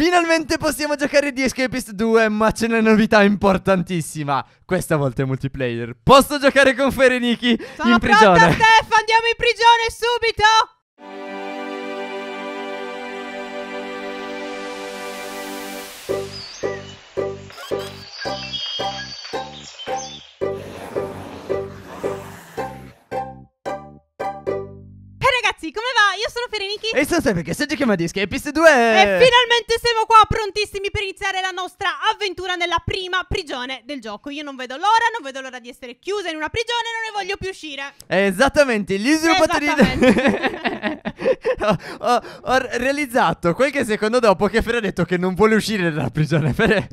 Finalmente possiamo giocare di Escapist 2, ma c'è una novità importantissima. Questa volta è multiplayer. Posso giocare con Fereniki in prigione. Sono Steph, andiamo in prigione subito! Thank you. tutti, come va? Io sono Fereniki E sono sempre che Sergio Chiamadischi e Piste 2 E finalmente siamo qua prontissimi per iniziare la nostra avventura nella prima prigione del gioco Io non vedo l'ora, non vedo l'ora di essere chiusa in una prigione, non ne voglio più uscire Esattamente, gli sviluppatori Esattamente ho, ho, ho realizzato qualche secondo dopo che Fere ha detto che non vuole uscire dalla prigione Fere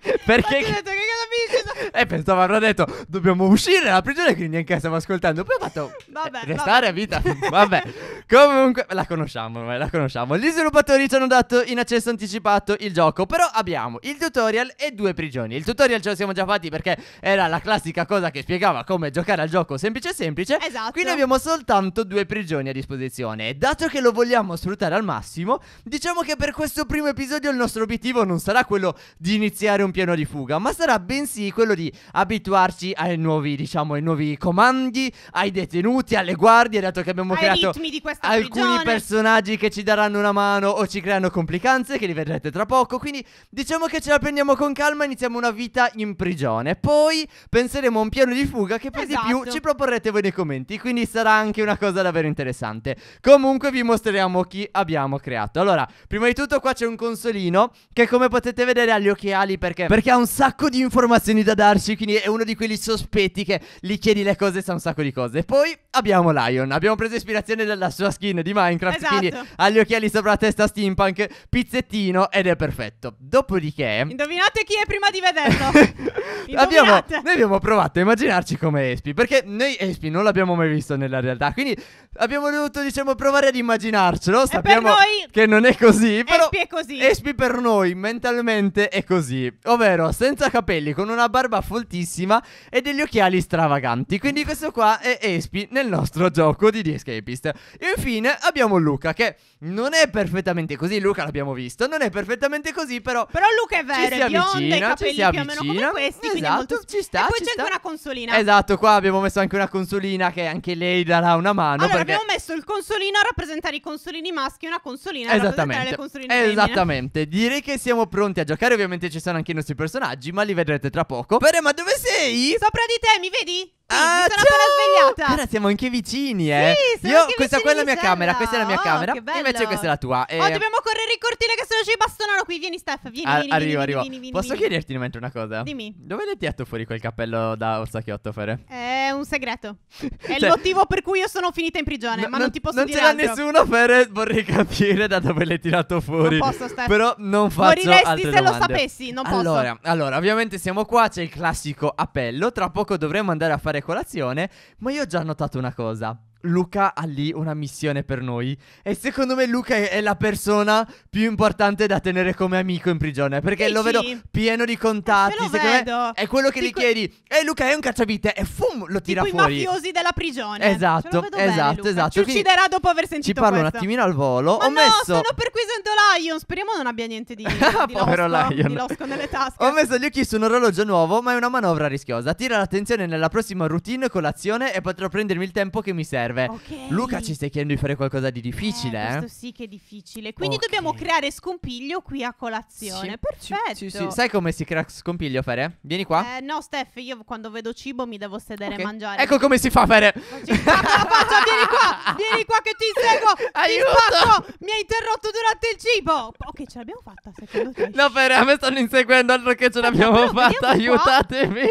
perché? Ho detto che cosa mi E eh, pensavo avrà detto dobbiamo uscire dalla prigione quindi neanche stiamo ascoltando. Poi ho fatto vabbè, restare vabbè. a vita. Vabbè. Comunque la conosciamo, eh, la conosciamo. Gli sviluppatori ci hanno dato in accesso anticipato il gioco, però abbiamo il tutorial e due prigioni. Il tutorial ce lo siamo già fatti perché era la classica cosa che spiegava come giocare al gioco semplice semplice. Esatto. Quindi abbiamo soltanto due prigioni a disposizione. E dato che lo vogliamo sfruttare al massimo, diciamo che per questo primo episodio il nostro obiettivo non sarà quello di iniziare un un piano di fuga, ma sarà bensì quello di abituarci ai nuovi, diciamo, ai nuovi comandi, ai detenuti, alle guardie, dato che abbiamo ai creato alcuni prigione. personaggi che ci daranno una mano o ci creano complicanze, che li vedrete tra poco. Quindi diciamo che ce la prendiamo con calma e iniziamo una vita in prigione. Poi penseremo a un piano di fuga che per esatto. di più esatto. ci proporrete voi nei commenti, quindi sarà anche una cosa davvero interessante. Comunque vi mostreremo chi abbiamo creato. Allora, prima di tutto qua c'è un consolino che come potete vedere ha gli occhiali perché perché? Perché ha un sacco di informazioni da darci, quindi è uno di quelli sospetti che gli chiedi le cose e sa un sacco di cose. Poi abbiamo Lion, abbiamo preso ispirazione dalla sua skin di Minecraft, esatto. quindi ha gli occhiali sopra la testa steampunk, pizzettino ed è perfetto. Dopodiché... Indovinate chi è prima di vederlo. abbiamo, noi abbiamo provato a immaginarci come Espi, perché noi Espi non l'abbiamo mai visto nella realtà, quindi abbiamo dovuto diciamo provare ad immaginarcelo, sappiamo noi, che non è così, però... Espi è così. Espi per noi mentalmente è così ovvero senza capelli, con una barba foltissima e degli occhiali stravaganti. Quindi questo qua è Espi nel nostro gioco di The Escapist. Infine abbiamo Luca che non è perfettamente così, Luca l'abbiamo visto, non è perfettamente così però... Però Luca è vero, è bionda, i capelli più o meno come questi, esatto, ci sta, E poi c'è sta. anche una consolina. Esatto, qua abbiamo messo anche una consolina che anche lei darà una mano. Allora perché... abbiamo messo il consolino a rappresentare i consolini maschi e una consolina a rappresentare le consoline Esattamente, femmine. direi che siamo pronti a giocare, ovviamente ci sono anche i nostri personaggi, ma li vedrete tra poco. Bene, ma dove sei? Sopra di te, mi vedi? ah, mi sono ciao! appena svegliata. Allora siamo anche vicini, eh. Sì, sono Io, anche questa qua è la mia camera, questa è la mia oh, camera. Che bello. Invece questa è la tua. Eh... Oh, dobbiamo correre il cortile che sono no ci bastonano qui. Vieni, Steph, vieni, Ar- vieni, arrivo, vieni, arrivo. Vieni, vieni, Posso vieni. chiederti in mente una cosa? Dimmi. Dove l'hai tirato fuori quel cappello da orsacchiotto, Fere? È un segreto. è cioè, il motivo per cui io sono finita in prigione, no, ma non, ti posso non dire Non c'è l'ha nessuno, Fere, vorrei capire da dove l'hai tirato fuori. Non posso, Steph. Però non faccio Moriresti altre se lo sapessi, non posso. Allora, allora, ovviamente siamo qua, c'è il classico appello. Tra poco dovremo andare a fare fare colazione, ma io ho già notato una cosa. Luca ha lì una missione per noi. E secondo me Luca è, la persona più importante da tenere come amico in prigione. Perché Dici? lo vedo pieno di contatti. Eh, secondo vedo. è quello che Dico... gli chiedi. E eh, Luca è un cacciavite. E fum, lo tira tipo fuori. i mafiosi della prigione. Esatto, esatto, bene, esatto. esatto. Ci ucciderà dopo aver sentito Ci parlo questo. un attimino al volo. Ma Ho no, messo... sono per Quisento Lion. Speriamo non abbia niente di, di ah, Povero losco, Lion. Di losco nelle tasche. Ho messo gli occhi su un orologio nuovo, ma è una manovra rischiosa. Tira l'attenzione nella prossima routine colazione e potrò prendermi il tempo che mi serve serve. Okay. Luca, ci stai chiedendo di fare qualcosa di difficile. Eh, eh, questo sì che è difficile. Quindi okay. dobbiamo creare scompiglio qui a colazione. Sì, Perfetto. Sì, sì, Sai come si crea scompiglio, Fere? Vieni qua. Eh, no, Steph, io quando vedo cibo mi devo sedere okay. e mangiare. Ecco come si fa, Fere. Faccio, faccio, vieni qua, vieni qua che ti seguo. Aiuto. Ti Mi hai interrotto durante il cibo. Ok, ce l'abbiamo fatta, secondo te? No, Fere, a me stanno inseguendo, altro che ce l'abbiamo fatta. Aiutatemi.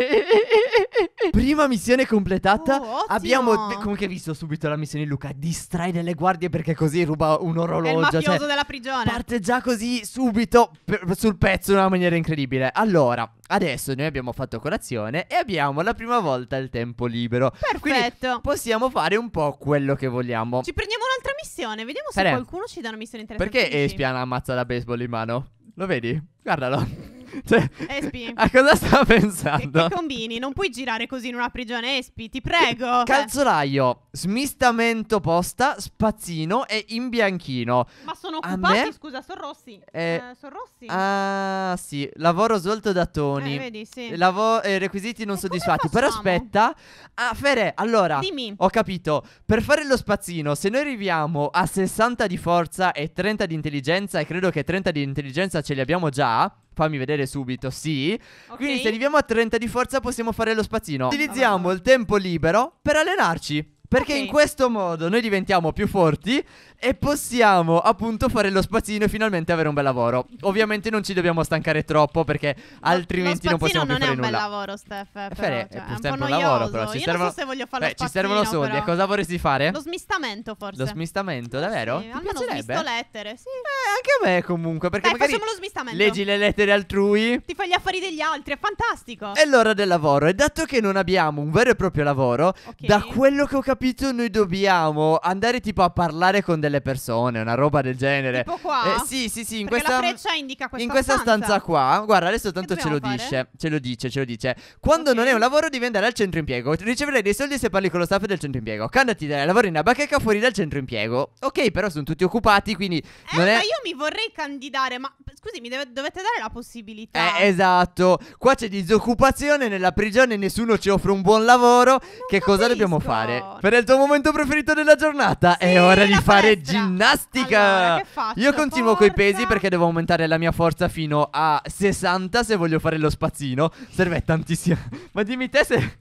Prima missione completata. Oh, abbiamo. Comunque, visto subito la missione, Luca. Distrae delle guardie perché così ruba un orologio. È il cioè mafioso cioè, della prigione. Parte già così subito per, sul pezzo in una maniera incredibile. Allora, adesso noi abbiamo fatto colazione e abbiamo la prima volta il tempo libero. Perfetto. Quindi possiamo fare un po' quello che vogliamo. Ci prendiamo un'altra missione. Vediamo se Pere. qualcuno ci dà una missione interessante. Perché Espiana ammazza la baseball in mano? Lo vedi? Guardalo. Cioè, Espi. A cosa stava pensando? Che, che combini? Non puoi girare così in una prigione, Espi, ti prego. Cioè calzolaio, smistamento posta, spazzino e imbianchino. Ma sono occupati, me... scusa, sono rossi. Eh, uh, eh, sono rossi. Ah, sì, lavoro svolto da Tony. Eh, vedi, sì. Lavo- eh, requisiti non e soddisfatti. Però aspetta. Ah, Fere, allora, Dimmi. ho capito. Per fare lo spazzino, se noi arriviamo a 60 di forza e 30 di intelligenza, e credo che 30 di intelligenza ce li abbiamo già. Fammi vedere subito, sì. Okay. Quindi se arriviamo a 30 di forza possiamo fare lo spazzino. Utilizziamo ah. il tempo libero per allenarci. Perché okay. in questo modo noi diventiamo più forti e possiamo appunto fare lo spazzino e finalmente avere un bel lavoro. Ovviamente non ci dobbiamo stancare troppo perché altrimenti lo, non possiamo non più fare nulla. non è un bel lavoro, Steph, eh, però, è, cioè, è un, un, un lavoro, però ci Io servono... non so se voglio fare Beh, lo ci servono soldi. E cosa vorresti fare? Lo smistamento, forse. Lo smistamento, davvero? Sì, Ti almeno smisto lettere, sì. Eh, anche a me comunque, perché Dai, magari lo smistamento. Leggi le lettere altrui. Ti fai gli affari degli altri, è fantastico. È l'ora del lavoro e dato che non abbiamo un vero e proprio lavoro, okay. da quello che ho capito capito noi dobbiamo andare tipo a parlare con delle persone, una roba del genere. Tipo qua? Eh, sì, sì, sì, in questa la freccia indica questa In questa stanza, stanza qua, guarda, adesso tanto ce lo fare? dice, ce lo dice, ce lo dice. Quando okay. non è un lavoro devi andare al centro impiego, riceverai dei soldi se parli con lo staff del centro impiego. Candati dai, lavori in una bacheca fuori dal centro impiego. Ok, però sono tutti occupati, quindi eh, non è... ma io mi vorrei candidare, ma scusi, mi deve, dovete dare la possibilità. Eh, esatto. Qua c'è disoccupazione nella prigione, nessuno ci offre un buon lavoro. Non che capisco. cosa dobbiamo fare? Non per il tuo momento preferito della giornata sì, è ora di fare palestra. ginnastica. Allora, faccio, Io continuo con i pesi perché devo aumentare la mia forza fino a 60 se voglio fare lo spazzino. Serve tantissimo. Ma dimmi te se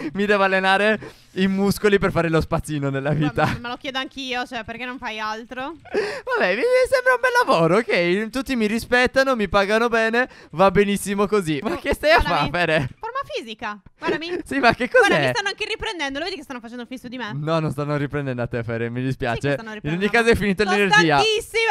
mi devo allenare i muscoli per fare lo spazzino nella vita. Ma, ma lo chiedo anch'io, cioè, perché non fai altro? Vabbè, mi sembra un bel lavoro, ok? Tutti mi rispettano, mi pagano bene, va benissimo così. Ma oh, che stai a fare? Mi... Forma fisica, guardami. sì, ma che cos'è? Guarda, mi stanno anche riprendendo, lo vedi che stanno facendo fisso di me? No, non stanno riprendendo a te, Fere, mi dispiace. Sì In ogni caso è finita Sono l'energia. Tantissimo!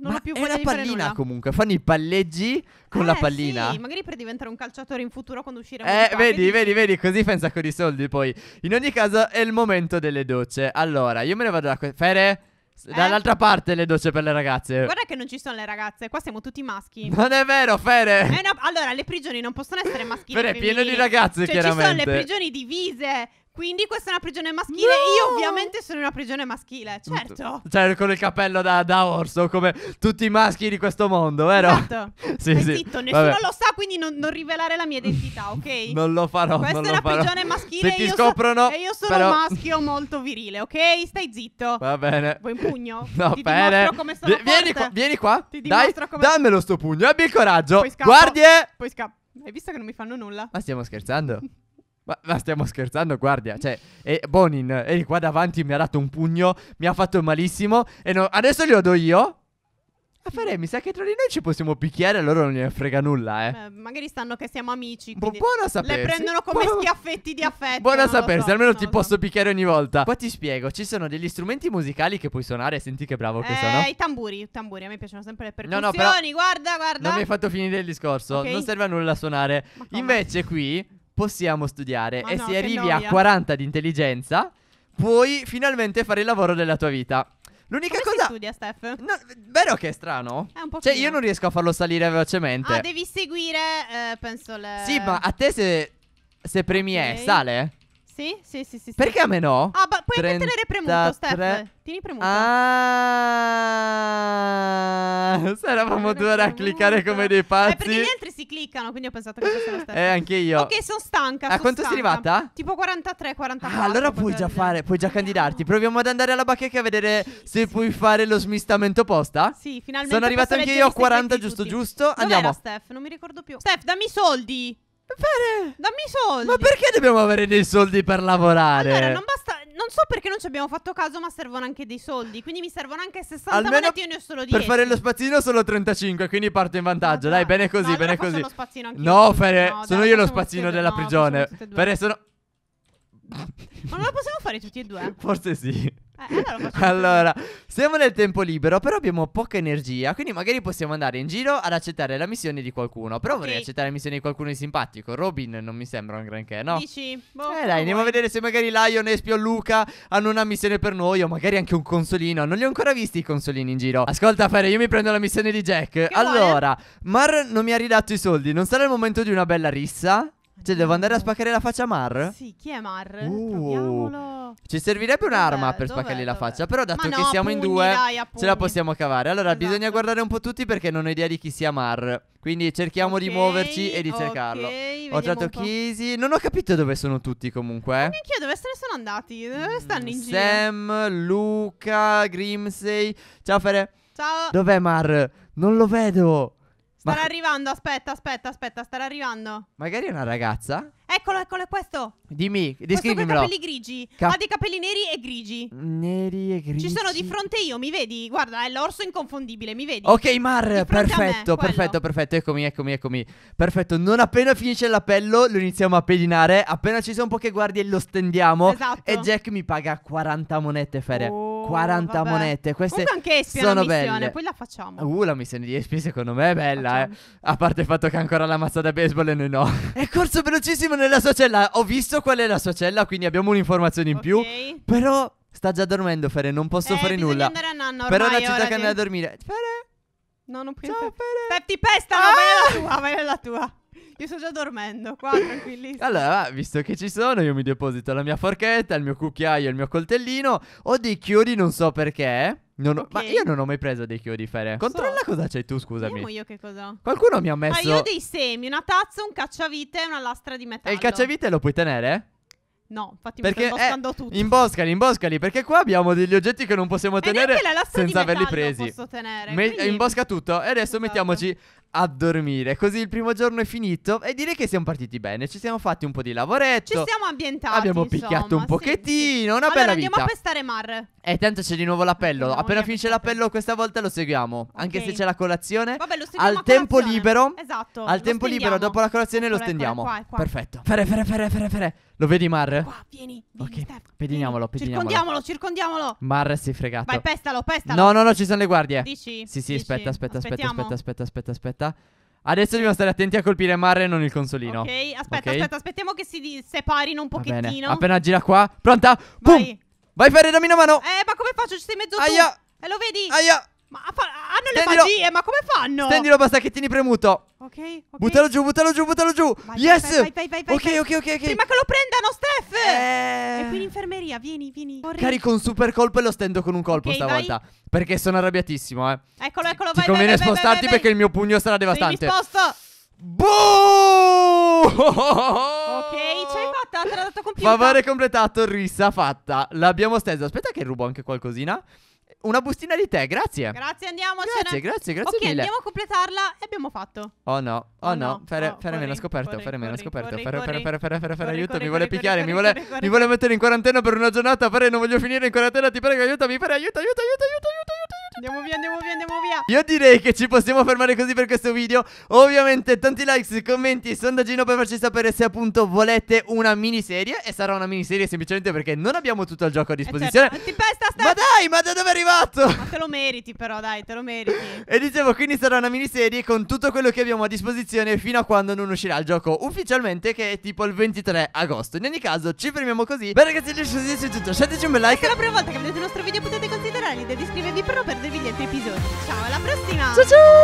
non Ma ho più voglia è una di fare pallina nulla. comunque, fanno i palleggi con la eh, pallina. Sì, magari per diventare un calciatore in futuro quando usciremo Eh, qua, vedi, vedi, vedi, così fai un sacco di soldi poi. In ogni caso è il momento delle docce. Allora, io me ne vado da que- Fere, s- Eh? dall'altra parte le docce per le ragazze. Guarda che non ci sono le ragazze, qua siamo tutti maschi. Non è vero, Fere. Eh no, allora, le prigioni non possono essere maschili. Fere è pieno di femminili. ragazze, Cioè, ci sono le prigioni divise. Quindi questa è una prigione maschile. No! Io ovviamente sono in una prigione maschile, mm, certo. Cioè, con il cappello da, da, orso, come tutti i maschi di questo mondo, vero? Certo. sì, Stai sì. zitto, nessuno Vabbè. lo sa, quindi non, non, rivelare la mia identità, ok? non lo farò. Questa è una farò. prigione maschile. Se ti scoprono. So, e io sono però... maschio molto virile, ok? Stai zitto. Va bene. Vuoi un pugno? No, ti bene. come sono Vi- vieni, qua, vieni qua. Ti Dai, come... dammelo sto pugno. Abbi il coraggio. Poi scappo. Guardie. Poi scappo. Hai visto che non mi fanno nulla? Ma stiamo scherzando? Ma, ma, stiamo scherzando, guardia. Cioè, eh, Bonin, eri qua davanti, mi ha dato un pugno, mi ha fatto malissimo. E no, adesso glielo do io. Ma Fere, mi sa che tra di noi ci possiamo picchiare e loro non gliene frega nulla, eh. eh magari sanno che siamo amici. Bu- buona sapersi. Le prendono come Bu- schiaffetti di affetto. Buona sapersi, so, almeno ti so. posso picchiare ogni volta. Qua ti spiego, ci sono degli strumenti musicali che puoi suonare, senti che bravo che sono. eh, sono. I tamburi, i tamburi, a me piacciono sempre le percussioni, no, no, guarda, guarda. Non mi hai fatto finire il discorso, okay. non serve a nulla suonare. Invece qui possiamo studiare. Ma e no, se arrivi noia. a 40 di intelligenza, puoi finalmente fare il lavoro della tua vita. L'unica Come cosa. Si studia, Steph? No, vero che è strano? È un po' Cioè, io non riesco a farlo salire velocemente. Ah, devi seguire, eh, penso. Le... Sì, ma a te se, se premi E sale? Sì, sì, sì, sì. Perché a me no? Ah, ma puoi 33... anche tenere premuto, Steph. Tieni premuto. Ah, eravamo due ore a cliccare come dei pazzi. Eh, perché gli altri si cliccano, quindi ho pensato che fosse lo Steph. Eh, anche io. Ok, sono stanca. A eh, son quanto stanca. sei arrivata? Tipo 43, 44. Ah, allora puoi già vedere. puoi già candidarti. Proviamo ad andare alla bacheca a vedere sì, se sì. puoi fare lo smistamento posta. Sì, finalmente. Sono arrivata anche io a 40, giusto, tutti. giusto. Andiamo. Dov'era, Steph, non mi ricordo più. Steph, dammi i soldi. Bene. Dammi i soldi. Ma perché dobbiamo avere dei soldi per lavorare? Allora, non basta. Non so perché non ci abbiamo fatto caso, ma servono anche dei soldi. Quindi mi servono anche 60 Almeno monete. Io ne ho solo 10. Per fare lo spazzino sono 35, quindi parto in vantaggio. Ma dai, bene così, no, bene allora così. No, Fere, no, sono dai, io lo spazzino della no, prigione. Fere, sono. Ma non la possiamo fare tutti e due? Forse sì. Eh, allora, allora, siamo nel tempo libero, però abbiamo poca energia, quindi magari possiamo andare in giro ad accettare la missione di qualcuno. Però okay. vorrei accettare la missione di qualcuno di simpatico. Robin non mi sembra un granché, no? Dici? Boh, eh boh, dai, andiamo vuoi. a vedere se magari Lion, Espio o Luca hanno una missione per noi o magari anche un consolino. Non li ho ancora visti i consolini in giro. Ascolta, Fere, io mi prendo la missione di Jack. Che allora, vuole? Mar non mi ha ridato i soldi, non sarà il momento di una bella rissa? Cioè, devo mm. andare a spaccare la faccia a Mar? Sì, chi è Mar? Uh, ci servirebbe un'arma per spaccargli la faccia. Però, dato no, che siamo pugni, in due, dai, ce la possiamo cavare. Allora, esatto. bisogna guardare un po' tutti perché non ho idea di chi sia Mar. Quindi cerchiamo okay, di muoverci e di cercarlo. okay, cercarlo. Ho trovato Kisi. Non ho capito dove sono tutti comunque. Anch'io, eh. dove se ne sono andati? Dove mm, stanno in giro? Sam, Luca, Grimsey. Ciao Fere. Ciao. Dov'è Mar? Non lo vedo. Sta Ma... arrivando, aspetta, aspetta, aspetta, starà arrivando. Magari è una ragazza? Eccolo, eccolo, è questo. Dimmi, descrivimelo. Questo con i capelli grigi. Cap- ha ah, dei capelli neri e grigi. Neri e grigi. Ci sono di fronte io, mi vedi? Guarda, è l'orso inconfondibile, mi vedi? Ok, Mar, perfetto, me, perfetto, perfetto. Eccomi, eccomi, eccomi. Perfetto, non appena finisce l'appello lo iniziamo a pedinare. Appena ci sono poche guardie lo stendiamo. Esatto. E Jack mi paga 40 monete fere. Oh. 40 vabbè. monete. Queste anche Espia sono missione, belle. poi la facciamo. Uh, la missione di Espia secondo me è bella, eh. A parte il fatto che ha ancora la mazza da baseball e noi no. È corso velocissimo nella sua cella. Ho visto qual è la sua cella, quindi abbiamo un'informazione in okay. più. Però sta già dormendo, Fere, non posso eh, fare nulla. andare a nanna ormai. Però la città che andare a dormire. Fere. No, non puoi. Ciao, Fere. Fere. Pepti pesta, ah! vai alla ah! tua, vai alla tua. Io sto già dormendo qua, tranquillissimo. Allora, visto che ci sono, io mi deposito la mia forchetta, il mio cucchiaio, il mio coltellino. Ho dei chiodi, non so perché. Non ho, okay. Ma io non ho mai preso dei chiodi, Fere. Controlla so. cosa c'hai tu, scusami. Vediamo io che cosa. Qualcuno mi ha ah, messo. Ma io ho dei semi, una tazza, un cacciavite e una lastra di metallo. E il cacciavite lo puoi tenere? No, infatti perché, mi sto eh, imboscando tutto. Imboscali, imboscali, perché qua abbiamo degli oggetti che non possiamo e tenere la senza averli presi. Posso tenere, Me, quindi... Imbosca tutto. E adesso esatto. mettiamoci a dormire. Così il primo giorno è finito e direi che siamo partiti bene. Ci siamo fatti un po' di lavoretto. Ci siamo ambientati. Abbiamo picchiato insomma, un pochettino. Sì, sì. Una allora, bella andiamo vita. Andiamo a pestare Mar. E eh, tanto c'è di nuovo l'appello. No, Appena finisce l'appello, questa volta lo seguiamo. Okay. Anche se c'è la colazione. Vabbè, lo seguiamo. Al tempo libero. Esatto. Al tempo libero, dopo la colazione, ecco, lo stendiamo. Ecco, ecco, Perfetto. Fere, fere, fere, fere, fere. Lo vedi, Mar? Qua, vieni. vieni ok. Pediniamolo, pediniamolo. Circondiamolo, circondiamolo. Mar sei è fregato. Vai, pestalo, pestalo. No, no, no, ci sono le guardie. Dici? Sì, sì, aspetta, aspetta, aspetta, aspetta, aspetta, aspetta aspetta. Adesso dobbiamo stare attenti a colpire Marre e non il consolino. Ok, aspetta, okay. aspetta, aspettiamo che si separino un pochettino. Appena gira qua, pronta? Vai. Boom. Vai Ferre, dammi una mano. Eh, ma come faccio? Ci sei mezzo Aia. Tu. Eh, lo vedi? Aia. Ma fa- hanno Stendilo. le magie, ma come fanno? Stendilo, basta che tieni premuto. Ok, okay. Buttalo giù, buttalo giù, buttalo giù. Vai, yes! Vai, vai, vai, vai, ok, vai. ok, ok, ok. Prima che lo prendano, Steph! E eh. qui in infermeria, vieni, vieni. Corri. Carico un super colpo e lo stendo con un colpo okay, stavolta. Vai. Perché sono arrabbiatissimo, eh. Eccolo, eccolo, vai. Ti conviene vai, spostarti vai, vai, perché il mio pugno sarà devastante. Mi sposto! Boom! ok, ce l'hai fatta, te l'ha dato compiuta. Favore completato, rissa fatta. L'abbiamo stesa. Aspetta che rubo anche qualcosina una bustina di tè, grazie. Grazie, andiamocene. Grazie, grazie, grazie okay, mille. andiamo a completarla e abbiamo fatto. Oh no, oh, oh no, Fere, oh, meno scoperto, Fere meno scoperto. Fere, Fere, Fere, Fere, Fere, Fere, aiuto, mi vuole picchiare, mi vuole mettere in quarantena per una giornata, Fere, non voglio finire in quarantena, ti prego, aiutami, Fere, aiuto, aiuto, aiuto, aiuto, aiuto, aiuto. Andiamo via, andiamo via, andiamo via. Io direi che ci possiamo fermare così per questo video. Ovviamente tanti likes, commenti, sondaggino per farci sapere se appunto volete una miniserie. E sarà una miniserie semplicemente perché non abbiamo tutto il gioco a disposizione. Eh certo. Tempesta, stai. Ma dai, ma da dove è arrivato? Ma te lo meriti però, dai, te lo meriti. e dicevo, quindi sarà una miniserie con tutto quello che abbiamo a disposizione fino a quando non uscirà il gioco ufficialmente che è tipo il 23 agosto. In ogni caso ci fermiamo così. Beh ragazzi, adesso è tutto. lasciateci un bel like. Se è la prima volta che vedete il nostro video potete considerare di iscrivervi per soon!